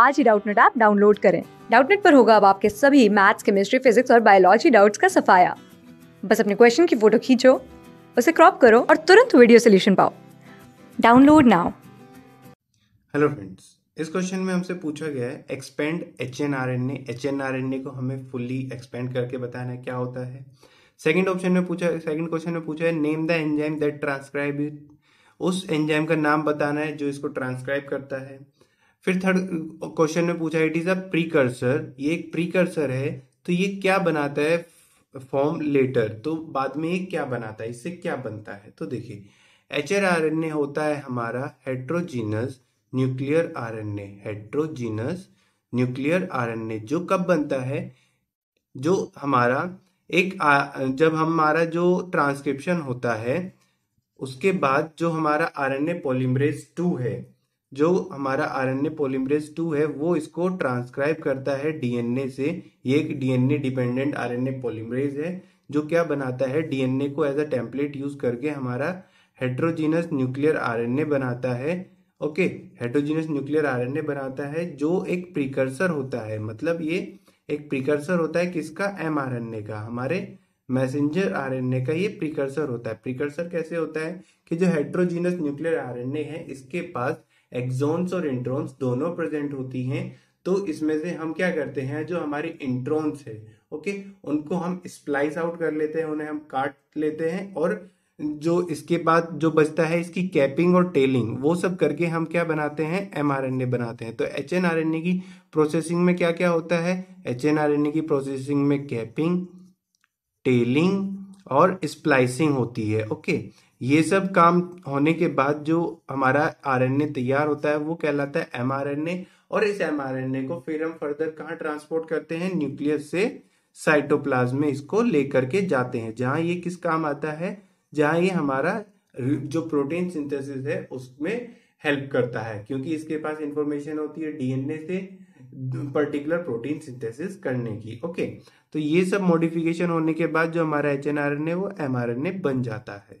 आज ही Doubtnut app download करें डाउटनेट पर होगा अब आपके सभी मैथ्स केमिस्ट्री फिजिक्स और बायोलॉजी डाउट्स का सफाया बस अपने क्वेश्चन की फोटो खींचो उसे क्रॉप करो और तुरंत वीडियो सोल्यूशन पाओ डाउनलोड नाउ हेलो फ्रेंड्स इस क्वेश्चन में हमसे पूछा गया है expand H N R N A H N R N A को हमें फुल्ली एक्सपेंड करके बताना है क्या होता है सेकंड ऑप्शन में पूछा सेकंड क्वेश्चन में पूछा है name the enzyme that transcribe उस एंजाइम का नाम बताना है जो इसको ट्रांसक्राइब करता है फिर थर्ड क्वेश्चन uh, में पूछा इट इज़ अ प्रीकर्सर ये एक प्रीकर्सर है तो ये क्या बनाता है फॉर्म लेटर तो बाद में ये क्या बनाता है इससे क्या बनता है तो देखिए H R R N A होता है हमारा heterogeneous nuclear R N A heterogeneous nuclear R N A जो कब बनता है जो हमारा एक आ, जब हमारा जो ट्रांसक्रिप्शन होता है उसके बाद जो हमारा R N A polymerase two है जो हमारा आरएनए पॉलीमरेज टू है वो इसको ट्रांसक्राइब करता है डीएनए से ये एक डीएनए डिपेंडेंट आरएनए पॉलीमरेज है जो क्या बनाता है डीएनए को एज अ टेम्पलेट यूज करके हमारा हेड्रोजीनस न्यूक्लियर आरएनए बनाता है ओके हेड्रोजीनस न्यूक्लियर आरएनए बनाता है जो एक प्रीकर्सर होता है मतलब ये एक प्रीकर्सर होता है किसका एम का हमारे मैसेंजर आर का ये प्रीकर्सर होता है प्रीकर्सर कैसे होता है कि जो हेड्रोजीनस न्यूक्लियर आर है इसके पास एक्सोन्स और इंट्रोन्स दोनों प्रेजेंट होती हैं तो इसमें से हम क्या करते हैं जो हमारे इंट्रोन्स है ओके उनको हम स्प्लाइस आउट कर लेते हैं उन्हें हम काट लेते हैं और जो इसके बाद जो बचता है इसकी कैपिंग और टेलिंग वो सब करके हम क्या बनाते हैं एम बनाते हैं तो एच एन की प्रोसेसिंग में क्या क्या होता है एच एन की प्रोसेसिंग में कैपिंग टेलिंग और स्प्लाइसिंग होती है ओके ये सब काम होने के बाद जो हमारा आर तैयार होता है वो कहलाता है एम और इस एम को फिर हम फर्दर कहाँ ट्रांसपोर्ट करते हैं न्यूक्लियस से साइटोप्लाज्म में इसको लेकर के जाते हैं जहां ये किस काम आता है जहाँ ये हमारा जो प्रोटीन सिंथेसिस है उसमें हेल्प करता है क्योंकि इसके पास इंफॉर्मेशन होती है डीएनए से पर्टिकुलर प्रोटीन सिंथेसिस करने की ओके तो ये सब मॉडिफिकेशन होने के बाद जो हमारा H N R N A वो एम आर एन ए बन जाता है